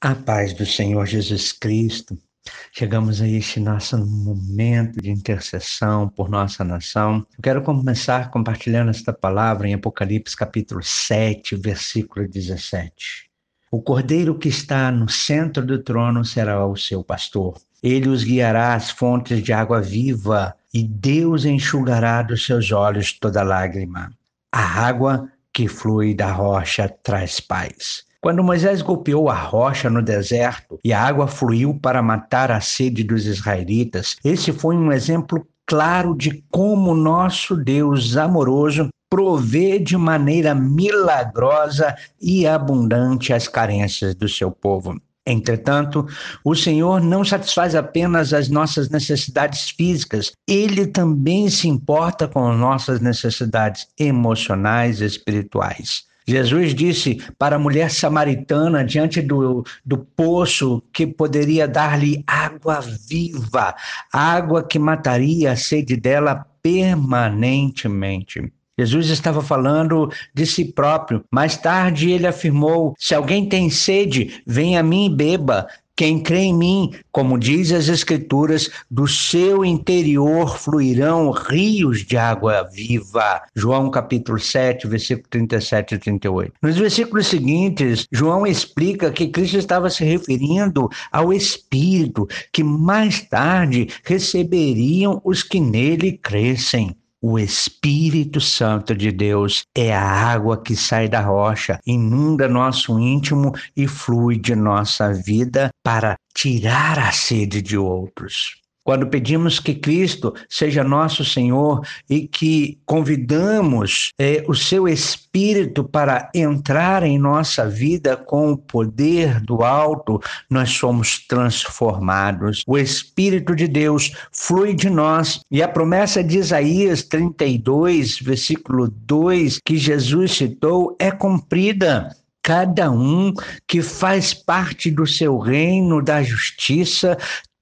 A paz do Senhor Jesus Cristo. Chegamos a este nosso momento de intercessão por nossa nação. Eu quero começar compartilhando esta palavra em Apocalipse capítulo 7, versículo 17. O cordeiro que está no centro do trono será o seu pastor. Ele os guiará às fontes de água viva e Deus enxugará dos seus olhos toda lágrima. A água que flui da rocha traz paz. Quando Moisés golpeou a rocha no deserto e a água fluiu para matar a sede dos israelitas, esse foi um exemplo claro de como nosso Deus amoroso provê de maneira milagrosa e abundante as carências do seu povo. Entretanto, o Senhor não satisfaz apenas as nossas necessidades físicas, ele também se importa com nossas necessidades emocionais e espirituais. Jesus disse para a mulher samaritana, diante do, do poço, que poderia dar-lhe água viva, água que mataria a sede dela permanentemente. Jesus estava falando de si próprio. Mais tarde ele afirmou: Se alguém tem sede, venha a mim e beba. Quem crê em mim, como diz as Escrituras, do seu interior fluirão rios de água viva. João capítulo 7, versículo 37 e 38. Nos versículos seguintes, João explica que Cristo estava se referindo ao Espírito, que mais tarde receberiam os que nele crescem. O Espírito Santo de Deus é a água que sai da rocha, inunda nosso íntimo e flui de nossa vida para tirar a sede de outros quando pedimos que Cristo seja nosso Senhor e que convidamos é, o seu Espírito para entrar em nossa vida com o poder do alto, nós somos transformados. O Espírito de Deus flui de nós e a promessa de Isaías 32, versículo 2, que Jesus citou, é cumprida cada um que faz parte do seu reino da justiça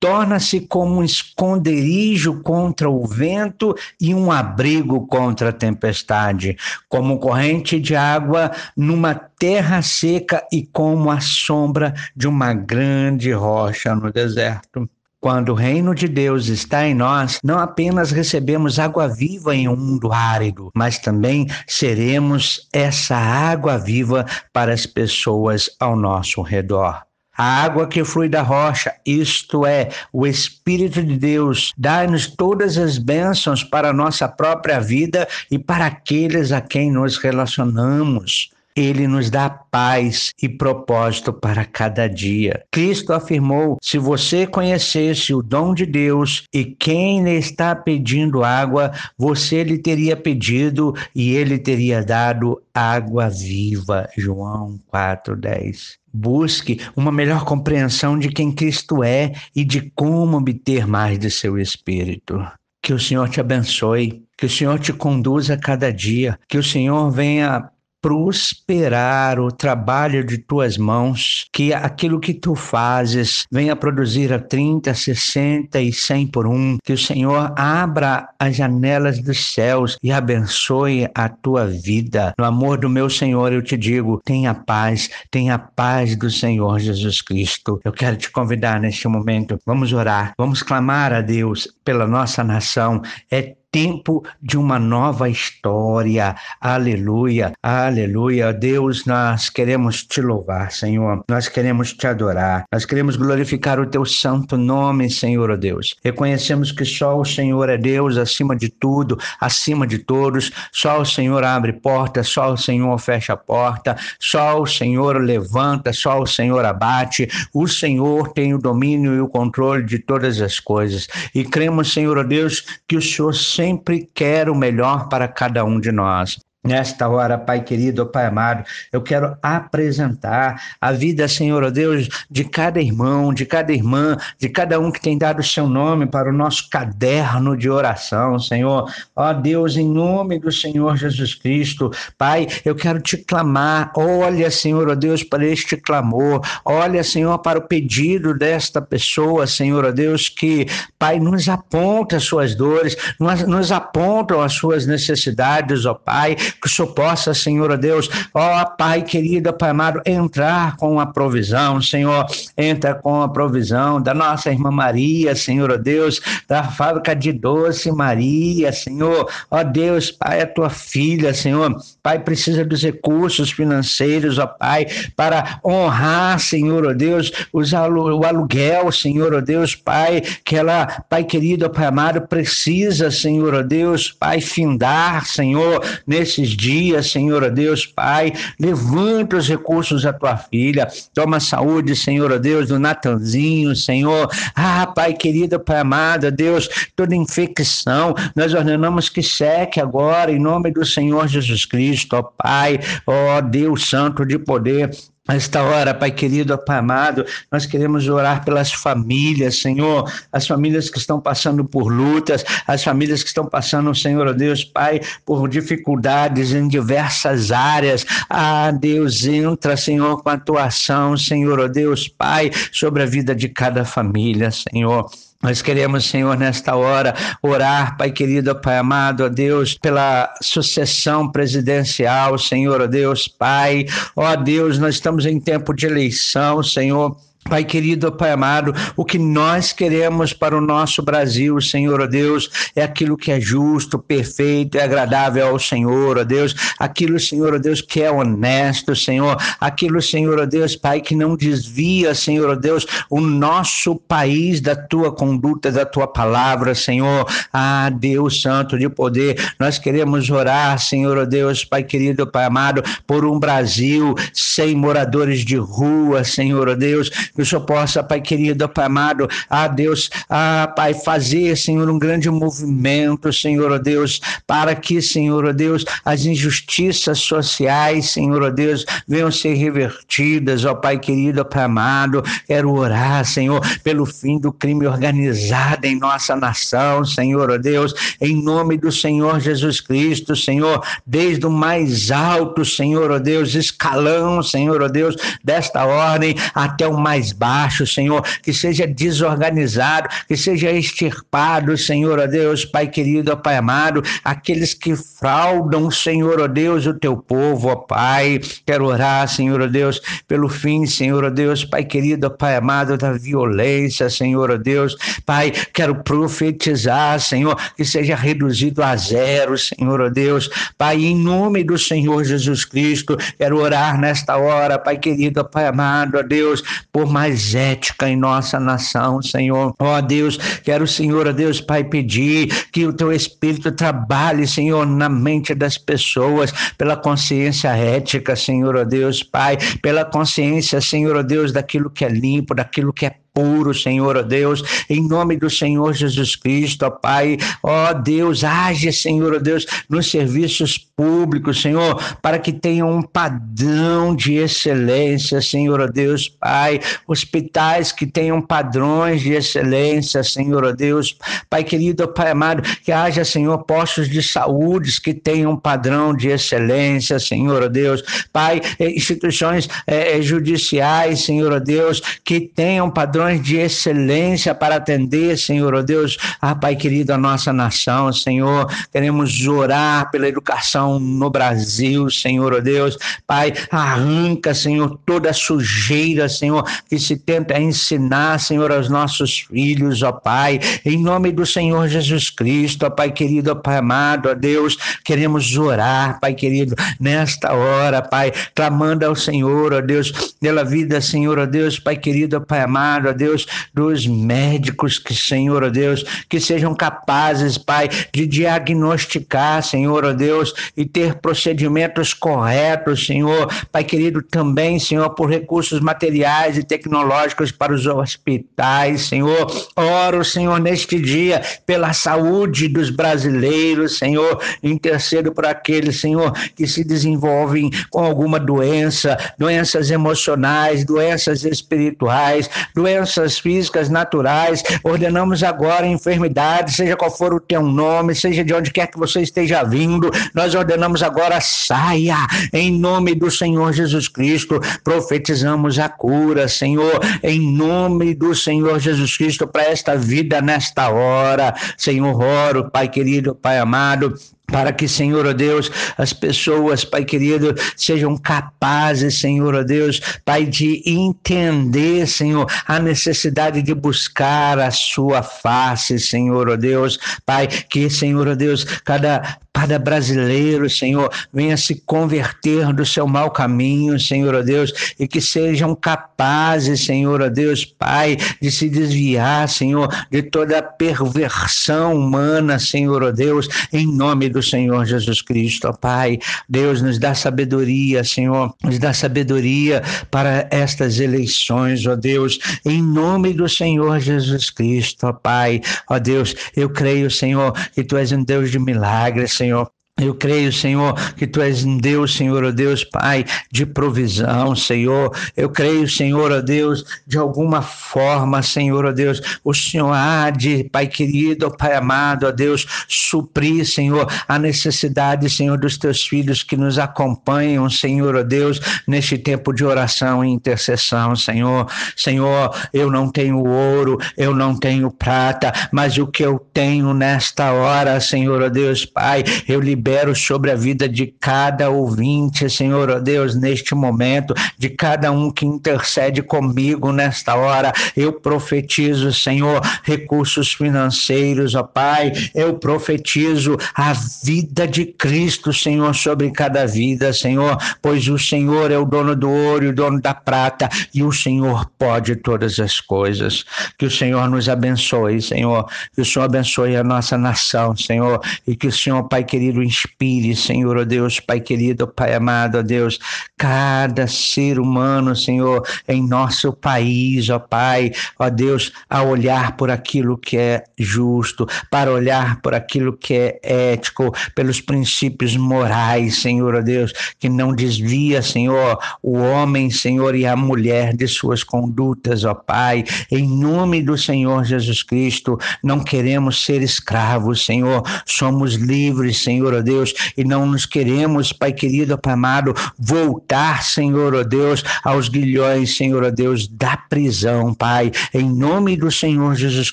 torna-se como um esconderijo contra o vento e um abrigo contra a tempestade, como corrente de água numa terra seca e como a sombra de uma grande rocha no deserto. Quando o reino de Deus está em nós, não apenas recebemos água viva em um mundo árido, mas também seremos essa água viva para as pessoas ao nosso redor a água que flui da rocha, isto é, o Espírito de Deus, dá-nos todas as bênçãos para a nossa própria vida e para aqueles a quem nos relacionamos. Ele nos dá paz e propósito para cada dia. Cristo afirmou: se você conhecesse o dom de Deus e quem lhe está pedindo água, você lhe teria pedido e ele teria dado água viva. João 4:10. Busque uma melhor compreensão de quem Cristo é e de como obter mais de seu espírito. Que o Senhor te abençoe, que o Senhor te conduza cada dia, que o Senhor venha prosperar o trabalho de tuas mãos, que aquilo que tu fazes venha produzir a 30, 60 e 100 por um, que o Senhor abra as janelas dos céus e abençoe a tua vida. No amor do meu Senhor, eu te digo, tenha paz, tenha paz do Senhor Jesus Cristo. Eu quero te convidar neste momento, vamos orar, vamos clamar a Deus pela nossa nação. É tempo de uma nova história. Aleluia, aleluia. Deus, nós queremos te louvar, Senhor. Nós queremos te adorar. Nós queremos glorificar o teu santo nome, Senhor, oh Deus. Reconhecemos que só o Senhor é Deus acima de tudo, acima de todos. Só o Senhor abre porta, só o Senhor fecha a porta, só o Senhor levanta, só o Senhor abate. O Senhor tem o domínio e o controle de todas as coisas. E cremos, Senhor, oh Deus, que o Senhor sempre quer o melhor para cada um de nós. Nesta hora, Pai querido, Pai amado, eu quero apresentar a vida, Senhor, ó oh Deus, de cada irmão, de cada irmã, de cada um que tem dado o seu nome para o nosso caderno de oração, Senhor. Ó oh Deus, em nome do Senhor Jesus Cristo, Pai, eu quero te clamar. Olha, Senhor, ó oh Deus, para este clamor. Olha, Senhor, para o pedido desta pessoa, Senhor, ó Deus, que, Pai, nos aponta as suas dores, nos, nos apontam as suas necessidades, ó Pai que só possa, Senhor Deus, ó Pai querido, Pai amado, entrar com a provisão, Senhor, entra com a provisão da nossa irmã Maria, Senhor Deus, da fábrica de doce Maria, Senhor, ó Deus, Pai, a tua filha, Senhor, Pai, precisa dos recursos financeiros, ó Pai, para honrar, Senhor Deus, os alu o aluguel, Senhor Deus, Pai, que ela, Pai querido, Pai amado, precisa, Senhor Deus, Pai, findar, Senhor, nesse dias, Senhor ó Deus, Pai, levanta os recursos da tua filha, toma saúde, Senhor ó Deus, do Natanzinho, Senhor, ah, Pai querido, Pai amado, Deus, toda infecção, nós ordenamos que seque agora, em nome do Senhor Jesus Cristo, ó Pai, ó Deus Santo de poder, Nesta hora, Pai querido, Pai amado, nós queremos orar pelas famílias, Senhor, as famílias que estão passando por lutas, as famílias que estão passando, Senhor, oh Deus, Pai, por dificuldades em diversas áreas. Ah, Deus, entra, Senhor, com a tua ação, Senhor, oh Deus, Pai, sobre a vida de cada família, Senhor. Nós queremos, Senhor, nesta hora orar, Pai querido, Pai amado, ó Deus, pela sucessão presidencial, Senhor, ó Deus, Pai. Ó Deus, nós estamos em tempo de eleição, Senhor. Pai querido, Pai amado, o que nós queremos para o nosso Brasil, Senhor, ó Deus, é aquilo que é justo, perfeito e é agradável ao Senhor, ó Deus, aquilo, Senhor, ó Deus, que é honesto, Senhor, aquilo, Senhor, ó Deus, Pai, que não desvia, Senhor, ó Deus, o nosso país da tua conduta, da tua palavra, Senhor, ah, Deus Santo de poder, nós queremos orar, Senhor, ó Deus, Pai querido, Pai amado, por um Brasil sem moradores de rua, Senhor, ó Deus, que o Senhor possa, Pai querido, Pai amado, ah Deus, ah Pai, fazer, Senhor, um grande movimento, Senhor, oh Deus, para que, Senhor, oh Deus, as injustiças sociais, Senhor, oh Deus, venham ser revertidas, ó Pai querido, ó Pai amado, quero orar, Senhor, pelo fim do crime organizado em nossa nação, Senhor, ó Deus, em nome do Senhor Jesus Cristo, Senhor, desde o mais alto, Senhor, ó Deus, escalão, Senhor, ó Deus, desta ordem até o mais mais baixo, Senhor, que seja desorganizado, que seja extirpado, Senhor, ó Deus, Pai querido, ó Pai amado, aqueles que fraudam, Senhor, ó Deus, o teu povo, ó Pai. Quero orar, Senhor, ó Deus, pelo fim, Senhor, ó Deus, Pai querido, ó Pai amado, da violência, Senhor, ó Deus. Pai, quero profetizar, Senhor, que seja reduzido a zero, Senhor, ó Deus. Pai, em nome do Senhor Jesus Cristo, quero orar nesta hora, Pai querido, ó Pai amado, ó Deus, por mais ética em nossa nação, Senhor. Ó oh, Deus, quero, Senhor, ó oh, Deus, Pai, pedir que o teu Espírito trabalhe, Senhor, na mente das pessoas, pela consciência ética, Senhor, ó oh, Deus, Pai, pela consciência, Senhor, ó Deus, daquilo que é limpo, daquilo que é puro, Senhor, ó Deus, em nome do Senhor Jesus Cristo, ó Pai, ó Deus, age, Senhor, ó Deus, nos serviços públicos, Senhor, para que tenha um padrão de excelência, Senhor, ó Deus, Pai, hospitais que tenham padrões de excelência, Senhor, ó Deus, Pai querido, Pai amado, que haja, Senhor, postos de saúde que tenham um padrão de excelência, Senhor, ó Deus, Pai, eh, instituições eh, eh, judiciais, Senhor, ó Deus, que tenham padrões de excelência para atender, Senhor, ó oh Deus, ah, Pai querido, a nossa nação, Senhor. Queremos orar pela educação no Brasil, Senhor, ó oh Deus. Pai, arranca, Senhor, toda sujeira, Senhor, que se tenta ensinar, Senhor, aos nossos filhos, ó oh Pai. Em nome do Senhor Jesus Cristo, ó Pai querido, ó Pai amado, ó Deus, queremos orar, Pai querido, nesta hora, Pai, clamando ao Senhor, ó Deus, pela vida, Senhor, ó Deus, Pai querido, ó Pai amado, ó Deus, dos médicos, que, Senhor, ó Deus, que sejam capazes, Pai, de diagnosticar, Senhor, ó Deus, e ter procedimentos corretos, Senhor, Pai querido, também, Senhor, por recursos materiais e tecnológicos para os hospitais, Senhor. Oro, Senhor, neste dia, pela saúde dos brasileiros, Senhor, intercedo para aqueles, Senhor, que se desenvolvem com alguma doença, doenças emocionais, doenças espirituais, doenças doenças físicas naturais, ordenamos agora enfermidades, seja qual for o teu nome, seja de onde quer que você esteja vindo, nós ordenamos agora saia, em nome do Senhor Jesus Cristo, profetizamos a cura, Senhor, em nome do Senhor Jesus Cristo, para esta vida nesta hora, Senhor, oro, Pai querido, Pai amado, para que, Senhor, ó Deus, as pessoas, Pai querido, sejam capazes, Senhor, ó Deus, Pai, de entender, Senhor, a necessidade de buscar a sua face, Senhor, ó Deus, Pai, que, Senhor, ó Deus, cada Cada brasileiro, Senhor, venha se converter do seu mau caminho, Senhor, ó Deus, e que sejam capazes, Senhor, ó Deus, Pai, de se desviar, Senhor, de toda a perversão humana, Senhor, ó Deus, em nome do Senhor Jesus Cristo, ó Pai. Deus nos dá sabedoria, Senhor, nos dá sabedoria para estas eleições, ó Deus, em nome do Senhor Jesus Cristo, ó Pai. Ó Deus, eu creio, Senhor, que tu és um Deus de milagres, Senhor. Senhor Eu creio, Senhor, que Tu és um Deus, Senhor, ó oh Deus, Pai, de provisão, Senhor. Eu creio, Senhor, ó oh Deus, de alguma forma, Senhor, ó oh Deus, o Senhor há de, Pai querido, Pai amado, ó Deus, suprir, Senhor, a necessidade, Senhor, dos Teus filhos que nos acompanham, Senhor, ó Deus, neste tempo de oração e intercessão, Senhor. Senhor, eu não tenho ouro, eu não tenho prata, mas o que eu tenho nesta hora, Senhor, ó Deus, Pai, eu lhe libero sobre a vida de cada ouvinte, Senhor, ó Deus, neste momento, de cada um que intercede comigo nesta hora. Eu profetizo, Senhor, recursos financeiros, ó Pai. Eu profetizo a vida de Cristo, Senhor, sobre cada vida, Senhor, pois o Senhor é o dono do ouro e o dono da prata, e o Senhor pode todas as coisas. Que o Senhor nos abençoe, Senhor. Que o Senhor abençoe a nossa nação, Senhor, e que o Senhor, Pai querido, enche inspire, Senhor, ó oh Deus, Pai querido, Pai amado, ó oh Deus, cada ser humano, Senhor, em nosso país, ó oh Pai, ó Deus, a olhar por aquilo que é justo, para olhar por aquilo que é ético, pelos princípios morais, Senhor, ó Deus, que não desvia, Senhor, o homem, Senhor, e a mulher de suas condutas, ó Pai, em nome do Senhor Jesus Cristo, não queremos ser escravos, Senhor, somos livres, Senhor, ó Deus, e não nos queremos, Pai querido, Pai amado, voltar, Senhor, ó oh Deus, aos guilhões, Senhor, ó oh Deus, da prisão, Pai, em nome do Senhor Jesus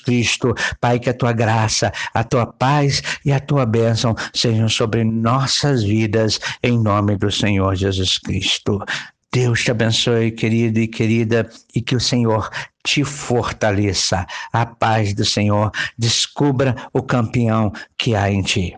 Cristo, Pai, que a tua graça, a tua paz e a tua bênção sejam sobre nossas vidas, em nome do Senhor Jesus Cristo. Deus te abençoe, querido e querida, e que o Senhor te fortaleça. A paz do Senhor descubra o campeão que há em ti.